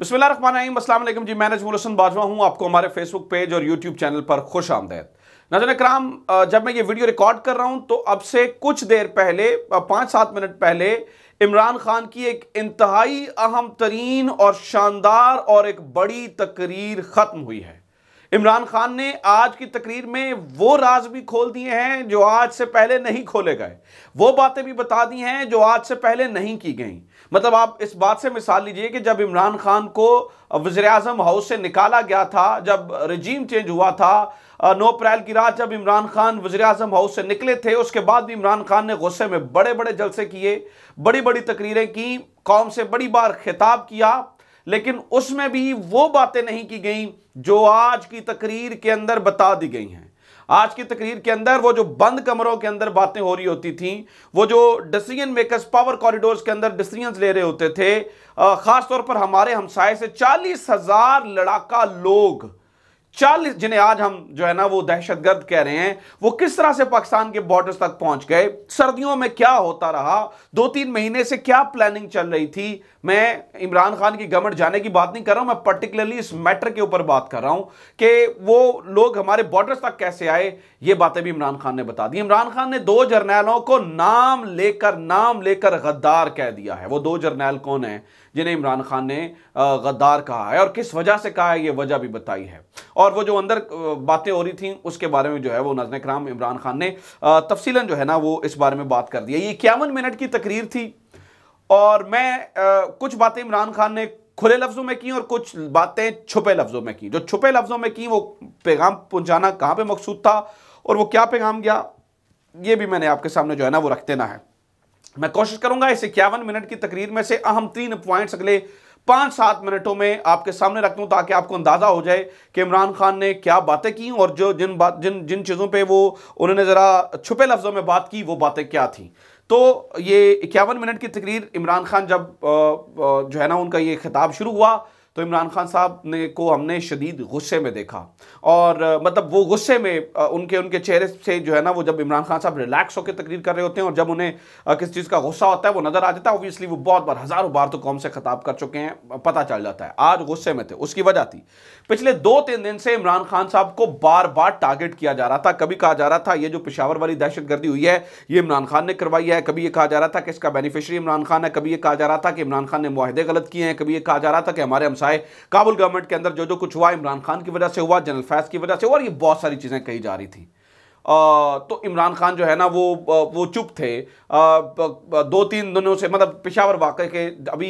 बिस्मिल्लाम जी मैं नजमुल हसन बाजवा हूँ आपको हमारे फेसबुक पेज और यूट्यूब चैनल पर खुश आमदैद नजर कराम जब मैं ये वीडियो रिकॉर्ड कर रहा हूँ तो अब से कुछ देर पहले पाँच सात मिनट पहले इमरान खान की एक इंतहाई अहम तरीन और शानदार और एक बड़ी तकरीर ख़त्म हुई है इमरान खान ने आज की तकरीर में वो राज भी खोल दिए हैं जो आज से पहले नहीं खोले गए वो बातें भी बता दी हैं जो आज से पहले नहीं की गई मतलब आप इस बात से मिसाल लीजिए कि जब इमरान खान को वज़र अजम हाउस से निकाला गया था जब रजीम चेंज हुआ था नौ अप्रैल की रात जब इमरान खान वजर अजम हाउस से निकले थे उसके बाद भी इमरान खान ने गुस्से में बड़े बड़े जलसे किए बड़ी बड़ी तकरीरें की कौम से बड़ी बार खिताब किया लेकिन उसमें भी वो बातें नहीं की गई जो आज की तकरीर के अंदर बता दी गई हैं आज की तकरीर के अंदर वो जो बंद कमरों के अंदर बातें हो रही होती थी वो जो डिसीजन मेकर्स पावर कॉरिडोर्स के अंदर डिसीजन ले रहे होते थे ख़ासतौर पर हमारे हमसाए से चालीस हज़ार लड़ाका लोग चालीस जिन्हें आज हम जो है ना वो दहशतगर्द कह रहे हैं वो किस तरह से पाकिस्तान के बॉर्डर्स तक पहुंच गए सर्दियों में क्या होता रहा दो तीन महीने से क्या प्लानिंग चल रही थी मैं इमरान खान की गवर्नमेंट जाने की बात नहीं कर रहा हूं मैं पर्टिकुलरली इस मैटर के ऊपर बात कर रहा हूं कि वो लोग हमारे बॉर्डर्स तक कैसे आए ये बातें भी इमरान खान ने बता दी इमरान खान ने दो जर्नैलों को नाम लेकर नाम लेकर गद्दार कह दिया है वो दो जर्नैल कौन है जिन्हें इमरान खान ने गद्दार कहा है और किस वजह से कहा है ये वजह भी बताई है और वो जो अंदर बातें हो रही थी उसके बारे में जो है वो नजन कराम इमरान खान ने तफसीला जो है ना वो इस बारे में बात कर दिया ये इक्यावन मिनट की तकरीर थी और मैं आ, कुछ बातें इमरान खान ने खुले लफ्ज़ों में की और कुछ बातें छुपे लफ्ज़ों में की जो छुपे लफ्ज़ों में की वो पैगाम पहुंचाना कहाँ पे मकसूद था और वो क्या पैगाम गया ये भी मैंने आपके सामने जो है ना वो रख देना है मैं कोशिश करूंगा इस इक्यावन मिनट की तकरीर में से अहम तीन पॉइंट्स अगले पाँच सात मिनटों में आपके सामने रख दूँ ताकि आपको अंदाज़ा हो जाए कि इमरान खान ने क्या बातें की और जो जिन बात जिन जिन चीज़ों पर वो उन्होंने ज़रा छुपे लफ्ज़ों में बात की वो बातें क्या थी तो ये इक्यावन मिनट की तकरीर इमरान खान जब जो है ना उनका ये खिताब शुरू हुआ तो इमरान खान साहब ने को हमने शदीद गुस्से में देखा और मतलब वो गुस्से में उनके उनके चेहरे से जो है ना वो जब इमरान खान साहब रिलैक्स होकर तकरीर कर रहे होते हैं और जब उन्हें किस चीज़ का गुस्सा होता है वो नज़र आ जाता है ओबियसली वो बहुत बार हज़ारों बार तो कौम से खताब कर चुके हैं पता चल जाता है आज गुस्से में थे उसकी वजह थी पिछले दो तीन दिन से इमरान खान साहब को बार बार टारगेट किया जा रहा था कभी कहा जा रहा था ये जो पिशावर वाली दहशतगर्दी हुई है ये इमरान खान ने करवाई है कभी ये कहा जा रहा था कि इसका बेनिफिशरी इमरान खान है कभी ये कहा जा रहा था कि इमरान खान ने माहदे गलत किए हैं कभी ये कहा जा रहा था कि हमारे हमसा आए काबुल गवर्नमेंट के अंदर जो जो कुछ हुआ इमरान खान की वजह से हुआ जनरल फैज की वजह से हुआ और ये बहुत सारी चीज़ें कही जा रही थी आ, तो इमरान खान जो है ना वो वो चुप थे आ, दो तीन दिनों से मतलब पेशावर वाक़े के अभी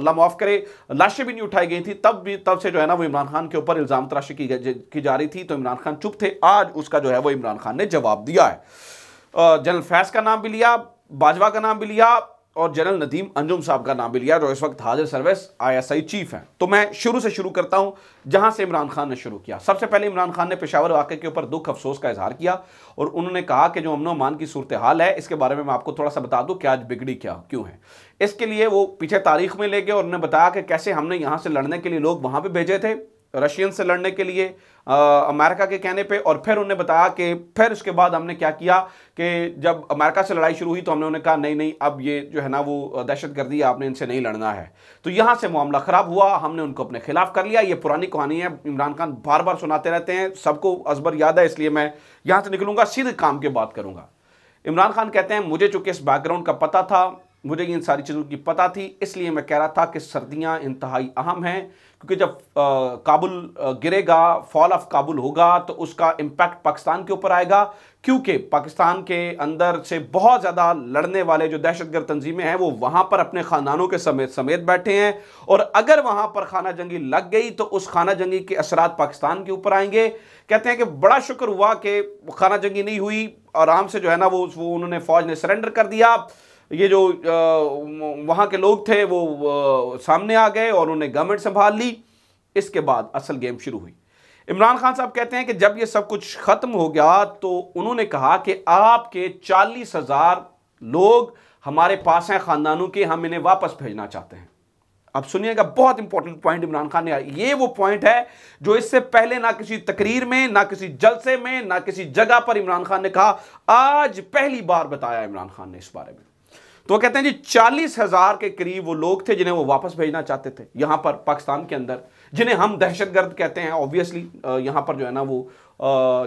अल्लाह माफ़ करे लाशें भी नहीं उठाई गई थी तब भी तब से जो है ना वो इमरान खान के ऊपर इल्ज़ाम तराशी की, की जा रही थी तो इमरान खान चुप थे आज उसका जो है वो इमरान खान ने जवाब दिया है जनरल फैज का नाम भी लिया बाजवा का नाम भी लिया और जनरल नदीम अंजुम साहब का नाम भी लिया जो इस वक्त हाजिर सर्विस आईएसआई चीफ हैं तो मैं शुरू से शुरू करता हूं जहां से इमरान खान ने शुरू किया सबसे पहले इमरान खान ने पेशावर वाक़े के ऊपर दुख अफसोस का इजहार किया और उन्होंने कहा कि जो अमन अमान की सूरत हाल है इसके बारे में मैं आपको थोड़ा सा बता दूँ कि आज बिगड़ी क्या क्यों है इसके लिए वो पीछे तारीख में ले गए और उन्होंने बताया कि कैसे हमने यहाँ से लड़ने के लिए लोग वहाँ पर भेजे थे रशियन से लड़ने के लिए आ, अमेरिका के कहने पे और फिर उन्हें बताया कि फिर उसके बाद हमने क्या किया कि जब अमेरिका से लड़ाई शुरू हुई तो हमने उन्हें कहा नहीं नहीं अब ये जो है ना वो दहशत गर्दी आपने इनसे नहीं लड़ना है तो यहाँ से मामला ख़राब हुआ हमने उनको अपने खिलाफ कर लिया ये पुरानी कहानी है इमरान खान बार बार सुनाते रहते हैं सबको असबर याद है इसलिए मैं यहाँ से निकलूंगा सीधे काम की बात करूँगा इमरान खान कहते हैं मुझे चूंकि इस बैकग्राउंड का पता था मुझे इन सारी चीज़ों की पता थी इसलिए मैं कह रहा था कि सर्दियाँ इंतहाई अहम हैं क्योंकि जब आ, काबुल गिरेगा फॉल ऑफ काबुल होगा तो उसका इम्पैक्ट पाकिस्तान के ऊपर आएगा क्योंकि पाकिस्तान के अंदर से बहुत ज़्यादा लड़ने वाले जो दहशतगर्द तंजीमें हैं वो वहाँ पर अपने ख़ानदानों के समेत समेत बैठे हैं और अगर वहाँ पर खाना जंगी लग गई तो उस खाना जंगी के असरात पाकिस्तान के ऊपर आएंगे कहते हैं कि बड़ा शुक्र हुआ कि खाना जंगी नहीं हुई आराम से जो है ना वो वो उन्होंने फ़ौज ने सरेंडर कर दिया ये जो वहाँ के लोग थे वो सामने आ गए और उन्हें गवर्नमेंट संभाल ली इसके बाद असल गेम शुरू हुई इमरान खान साहब कहते हैं कि जब ये सब कुछ ख़त्म हो गया तो उन्होंने कहा कि आपके चालीस हज़ार लोग हमारे पास हैं ख़ानदानों के हम इन्हें वापस भेजना चाहते हैं अब सुनिएगा बहुत इंपॉर्टेंट पॉइंट इमरान खान ने ये वो पॉइंट है जो इससे पहले ना किसी तकरीर में ना किसी जलसे में ना किसी जगह पर इमरान खान ने कहा आज पहली बार बताया इमरान खान ने इस बारे में तो कहते हैं जी चालीस हजार के करीब वो लोग थे जिन्हें वो वापस भेजना चाहते थे यहां पर पाकिस्तान के अंदर जिन्हें हम दहशतगर्द कहते हैं ऑब्वियसली यहां पर जो है ना वो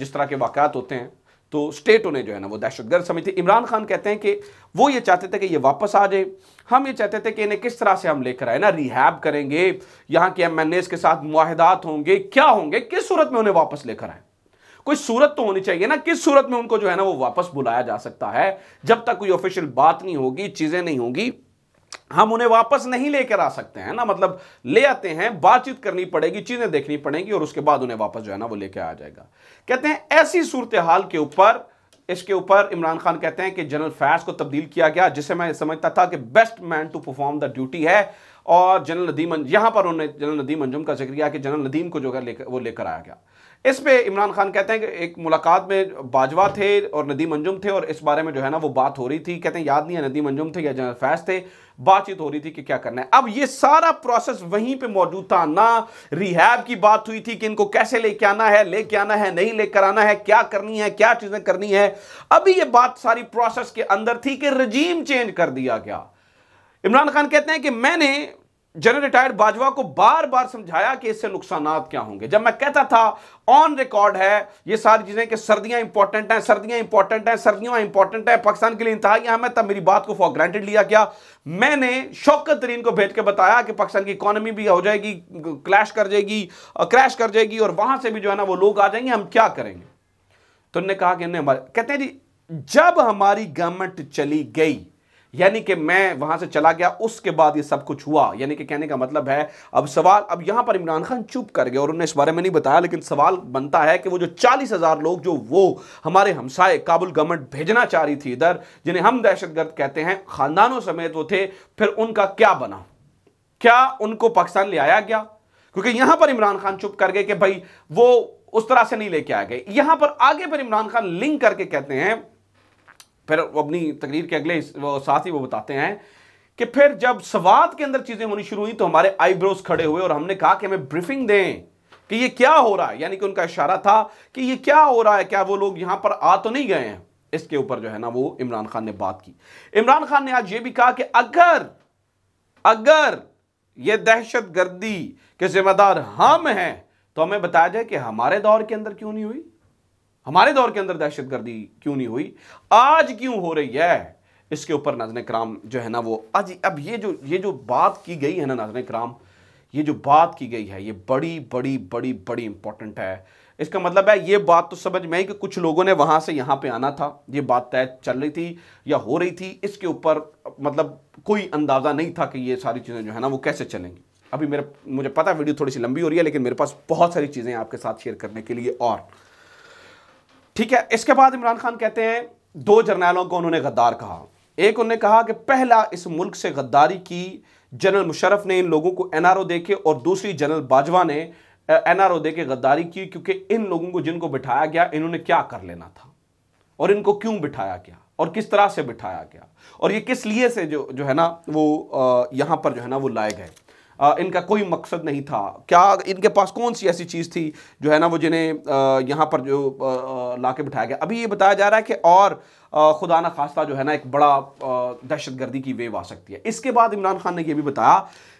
जिस तरह के वाकत होते हैं तो स्टेट उन्हें जो है ना वो दहशतगर्द समझते इमरान खान कहते हैं कि वो ये चाहते थे कि ये वापस आ जाए हम ये चाहते थे कि इन्हें किस तरह से हम लेकर आए ना रिहैब करेंगे यहाँ के एम के साथ माहदात होंगे क्या होंगे किस सूरत में उन्हें वापस लेकर आए कोई सूरत तो होनी चाहिए ना किस सूरत में उनको जो है ना वो वापस बुलाया जा सकता है जब तक कोई ऑफिशियल बात नहीं होगी चीजें नहीं होंगी हम उन्हें वापस नहीं लेकर आ सकते हैं ना मतलब ले आते हैं बातचीत करनी पड़ेगी चीजें देखनी पड़ेगी और उसके बाद उन्हें वापस जो है ना वो लेकर आ जाएगा कहते हैं ऐसी सूरत हाल के ऊपर इसके ऊपर इमरान खान कहते हैं कि जनरल फैज को तब्दील किया गया जिसे मैं समझता था कि best man to perform the duty है और जनरल नदीम यहां पर उन्होंने जनरल नदीम अंजुम का जिक्र किया कि जनरल नदीम को जो है लेकर वो लेकर आया गया इस पे इमरान खान कहते हैं कि एक मुलाकात में बाजवा थे और नदीम अंजुम थे और इस बारे में जो है ना वो बात हो रही थी कहते हैं याद नहीं है नदीम अंजुम थे या जनरल फैज थे बातचीत हो रही थी कि क्या करना है अब ये सारा प्रोसेस वहीं पे मौजूद था ना रिहैब की बात हुई थी कि इनको कैसे लेके आना है लेके आना है नहीं लेकर आना है क्या करनी है क्या चीज़ें करनी है अभी ये बात सारी प्रोसेस के अंदर थी कि रजीम चेंज कर दिया गया इमरान खान कहते हैं कि मैंने जनरल रिटायर्ड बाजवा को बार बार समझाया कि इससे नुकसान क्या होंगे जब मैं कहता था ऑन रिकॉर्ड है ये सारी चीज़ें कि सर्दियां इंपॉर्टेंट हैं सर्दियां इंपॉर्टेंट हैं सर्दियां इंपॉर्टेंट है पाकिस्तान के लिए इंतहाई अहम है तब मेरी बात को फॉर ग्रांटेड लिया गया मैंने शौकत तरीन को भेज के बताया कि पाकिस्तान की इकोनॉमी भी हो जाएगी क्लैश कर जाएगी क्रैश कर जाएगी और वहां से भी जो है ना वो लोग आ जाएंगे हम क्या करेंगे तो उन्होंने कहा कि कहते हैं जी जब हमारी गवर्नमेंट चली गई यानी कि मैं वहां से चला गया उसके बाद ये सब कुछ हुआ यानी कि कहने का मतलब है अब सवाल अब यहां पर इमरान खान चुप कर गए और उन्होंने इस बारे में नहीं बताया लेकिन सवाल बनता है कि वो जो चालीस हजार लोग जो वो हमारे हमसाए काबुल गवर्नमेंट भेजना चाह रही थी इधर जिन्हें हम दहशतगर्द कहते हैं खानदानों समेत वो थे फिर उनका क्या बना क्या उनको पाकिस्तान ले आया गया क्योंकि यहां पर इमरान खान चुप कर गए कि भाई वो उस तरह से नहीं लेके आ गए यहां पर आगे पर इमरान खान लिंक करके कहते हैं फिर अपनी तकरीर के अगले साथ ही वो बताते हैं कि फिर जब सवाद के अंदर चीज़ें होनी शुरू हुई तो हमारे आईब्रोज खड़े हुए और हमने कहा कि हमें ब्रीफिंग दें कि ये क्या हो रहा है यानी कि उनका इशारा था कि ये क्या हो रहा है क्या वो लोग यहां पर आ तो नहीं गए हैं इसके ऊपर जो है ना वो इमरान खान ने बात की इमरान खान ने आज ये भी कहा कि अगर अगर ये दहशत गर्दी के जिम्मेदार हम हैं तो हमें बताया जाए कि हमारे दौर के अंदर क्यों नहीं हुई हमारे दौर के अंदर दहशतगर्दी क्यों नहीं हुई आज क्यों हो रही है इसके ऊपर नाजन कराम जो है ना वो आज अब ये जो ये जो बात की गई है ना नजन कराम ये जो बात की गई है ये बड़ी बड़ी बड़ी बड़ी इंपॉर्टेंट है इसका मतलब है ये बात तो समझ में आई कि कुछ लोगों ने वहाँ से यहाँ पे आना था ये बात तय चल रही थी या हो रही थी इसके ऊपर मतलब कोई अंदाज़ा नहीं था कि ये सारी चीज़ें जो है ना वो कैसे चलेंगी अभी मेरा मुझे पता है वीडियो थोड़ी सी लंबी हो रही है लेकिन मेरे पास बहुत सारी चीज़ें आपके साथ शेयर करने के लिए और ठीक है इसके बाद इमरान खान कहते हैं दो जर्नैलों को उन्होंने गद्दार कहा एक उन्होंने कहा कि पहला इस मुल्क से गद्दारी की जनरल मुशरफ ने इन लोगों को एनआरओ देके और दूसरी जनरल बाजवा ने एनआरओ दे के गद्दारी की क्योंकि इन लोगों को जिनको बिठाया गया इन्होंने क्या कर लेना था और इनको क्यों बिठाया गया और किस तरह से बिठाया गया और ये किस लिए से जो जो है ना वो यहाँ पर जो है ना वो लाए गए इनका कोई मकसद नहीं था क्या इनके पास कौन सी ऐसी चीज़ थी जो है ना वो जिन्हें यहाँ पर जो ला के बिठाया गया अभी ये बताया जा रहा है कि और खुदा ना खास्ता जो है ना एक बड़ा दहशत गर्दी की वेव आ सकती है इसके बाद इमरान खान ने यह भी बताया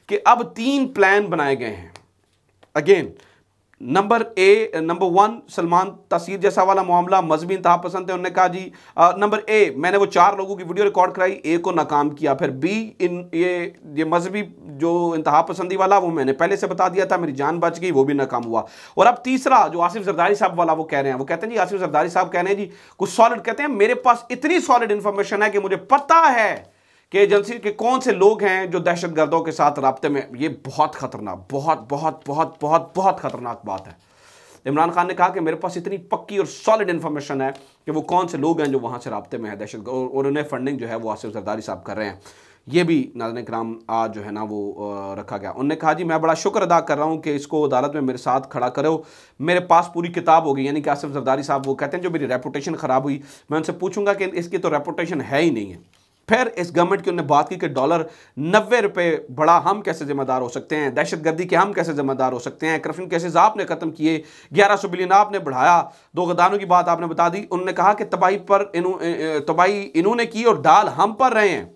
कि अब तीन प्लान बनाए गए हैं again number A number one Salman Taseer जैसा वाला मामला मजहबी इंतहा पसंद है उन्होंने कहा जी नंबर ए मैंने वो चार लोगों की वीडियो रिकॉर्ड कराई ए को नाकाम किया फिर बी इन ये ये मजहबी जो इंतहा पसंदी वाला वो मैंने पहले से बता दिया था मेरी जान बच गई वो भी नाकाम हुआ और अब तीसरा जो आसिफ जरदारी साहब वाला वो कह रहे हैं वो कहते हैं जी आसिफ जरदारी साहब कह रहे हैं जी कुछ सॉलिड कहते हैं मेरे पास इतनी सॉलिड इन्फॉर्मेशन है कि मुझे पता है कि एजेंसी के कौन से लोग हैं जो दहशत गर्दों के साथ रबते में ये बहुत ख़तरनाक बहुत बहुत बहुत बहुत बहुत ख़तरनाक बात है इमरान खान ने कहा कि मेरे पास इतनी पक्की और सॉलिड इन्फॉर्मेशन है कि वो कौन से लोग हैं जो वहाँ से रबते में है दहशत और उन्हें फंडिंग जो है वो आसिफ जरदारी साहब कर रहे हैं ये भी नाजन कराम आज जो है ना वो रखा गया उनने कहा जी मैं बड़ा शुक्र अदा कर रहा हूँ कि इसको अदालत में मेरे साथ खड़ा करो मेरे पास पूरी किताब हो गई यानी कि आसिफ जरदारी साहब वो कहते हैं जो मेरी रेपोटेशन ख़राब हुई मैं उनसे पूछूंगा कि इसकी तो रेपोटेशन है ही नहीं है फिर इस गवर्नमेंट की उन्होंने बात की कि डॉलर नब्बे रुपये बड़ा हम कैसे जिम्मेदार हो सकते हैं दहशत गर्दी के हम कैसे जिम्मेदार हो सकते हैं करप्शन केसेस आपने ख़त्म किए ग्यारह सौ बिलियन आपने बढ़ाया दो गदानों की बात आपने बता दी उन्होंने कहा कि तबाही पर तबाही इन्होंने की और डाल हम पर रहे हैं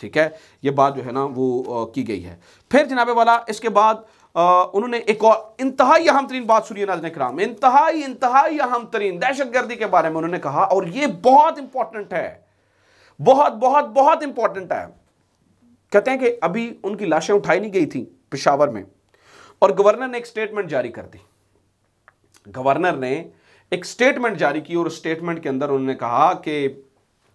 ठीक है ये बात जो है ना वो की गई है फिर जनाबे वाला इसके बाद आ, उन्होंने एक और इंतहाई अहम तरीन बात सुनिए नाजन कराम इंतहाई इंतहाई अहम तरीन दहशत गर्दी के बारे में उन्होंने कहा और ये बहुत इंपॉर्टेंट है बहुत बहुत बहुत इंपॉर्टेंट है कहते हैं कि अभी उनकी लाशें उठाई नहीं गई थी पिशावर में और गवर्नर ने एक स्टेटमेंट जारी कर दी गवर्नर ने एक स्टेटमेंट जारी की और स्टेटमेंट के अंदर उन्होंने कहा कि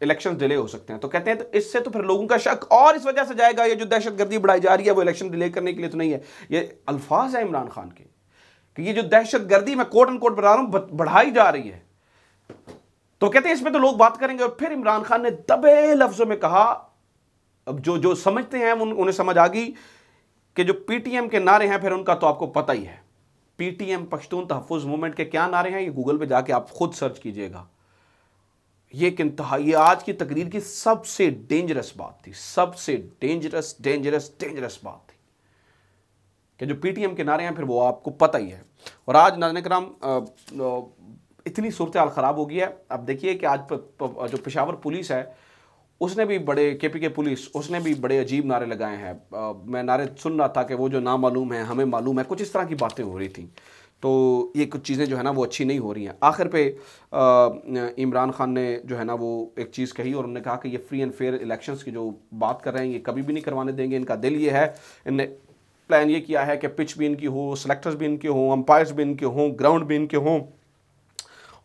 इलेक्शन डिले हो सकते हैं तो कहते हैं तो इससे तो फिर लोगों का शक और इस वजह से जाएगा ये जो दहशतगर्दी बढ़ाई जा रही है वो इलेक्शन डिले करने के लिए तो नहीं है ये अल्फाज है इमरान खान के कि ये जो दहशतगर्दी मैं कोर्ट एंड कोर्ट बता रहा हूं बढ़ाई जा रही है तो कहते हैं इसमें तो लोग बात करेंगे और फिर इमरान खान ने दबे लफ्जों में कहा अब जो जो समझते हैं उन, उन्हें समझ आ गई कि जो पीटीएम के नारे हैं फिर उनका तो आपको पता ही है पीटीएम पश्तून तहफुज मूवमेंट के क्या नारे हैं ये गूगल पे जाके आप खुद सर्च कीजिएगा ये इंतहा ये आज की तकरीर की सबसे डेंजरस बात थी सबसे डेंजरस डेंजरस डेंजरस बात थी कि जो पीटीएम के नारे हैं फिर वो आपको पता ही है और आज नाजन कराम इतनी सूरत हाल ख़राब हो गई है अब देखिए कि आज प, प, जो पेशावर पुलिस है उसने भी बड़े के पी के पुलिस उसने भी बड़े अजीब नारे लगाए हैं मैं नारे सुन रहा था कि वो जो ना मालूम है हमें मालूम है कुछ इस तरह की बातें हो रही थी तो ये कुछ चीज़ें जो है ना वो अच्छी नहीं हो रही हैं आखिर पे इमरान ख़ान ने जो है ना वो एक चीज़ कही और उन्होंने कहा कि ये फ्री एंड फेयर इलेक्शंस की जो बात कर रहे हैं ये कभी भी नहीं करवाने देंगे इनका दिल ये है इनने प्लान ये किया है कि पिच भी इनकी हो सेलेक्टर्स भी इनके हों अंपायर्स भी इनके हों ग्राउंड भी इनके हों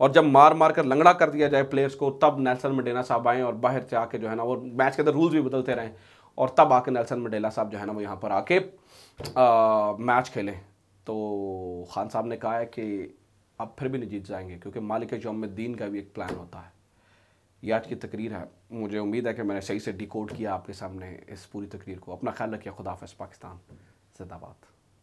और जब मार मार कर लंगड़ा कर दिया जाए प्लेयर्स को तब नेल्सन मंडेला साहब आएँ और बाहर से आके जो है ना वो मैच के अंदर रूल्स भी बदलते रहें और तब आके नेल्सन मंडेला साहब जो है ना वो यहाँ पर आके मैच खेलें तो खान साहब ने कहा है कि आप फिर भी नहीं जीत जाएंगे क्योंकि मालिक जॉम दीन का भी एक प्लान होता है यह आज की तकरीर है मुझे उम्मीद है कि मैंने सही से डिकोड किया आपके सामने इस पूरी तकरीर को अपना ख्याल रखिए खुदाफ पाकिस्तान जिंदाबाद